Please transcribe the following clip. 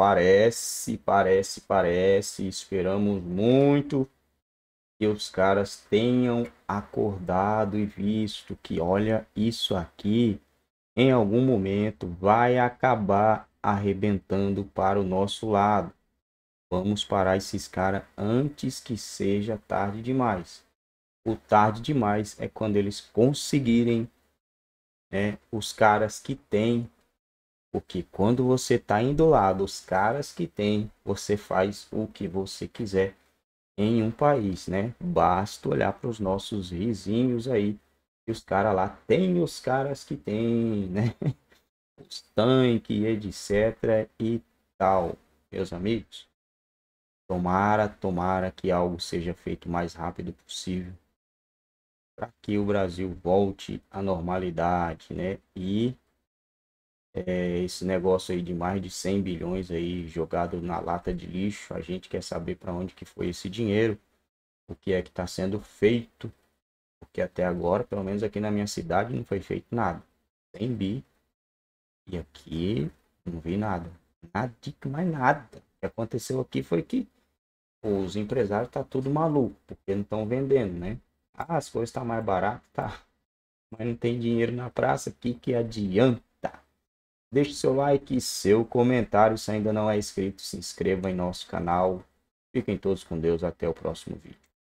Parece, parece, parece. Esperamos muito que os caras tenham acordado e visto que, olha, isso aqui em algum momento vai acabar arrebentando para o nosso lado. Vamos parar esses caras antes que seja tarde demais. O tarde demais é quando eles conseguirem né, os caras que têm porque quando você está indo lá dos caras que tem, você faz o que você quiser em um país, né? Basta olhar para os nossos vizinhos aí. E os caras lá tem os caras que tem, né? Os tanques, etc. e tal. Meus amigos, tomara, tomara que algo seja feito o mais rápido possível para que o Brasil volte à normalidade, né? E é, esse negócio aí de mais de 100 bilhões aí jogado na lata de lixo. A gente quer saber para onde que foi esse dinheiro, o que é que está sendo feito, porque até agora, pelo menos aqui na minha cidade, não foi feito nada. 100 bi e aqui não vi nada, nada, mais nada. O que aconteceu aqui foi que os empresários tá tudo maluco, porque não estão vendendo, né? Ah, as coisas tá mais barato, tá. Mas não tem dinheiro na praça, que que adianta? Deixe seu like e seu comentário. Se ainda não é inscrito, se inscreva em nosso canal. Fiquem todos com Deus. Até o próximo vídeo.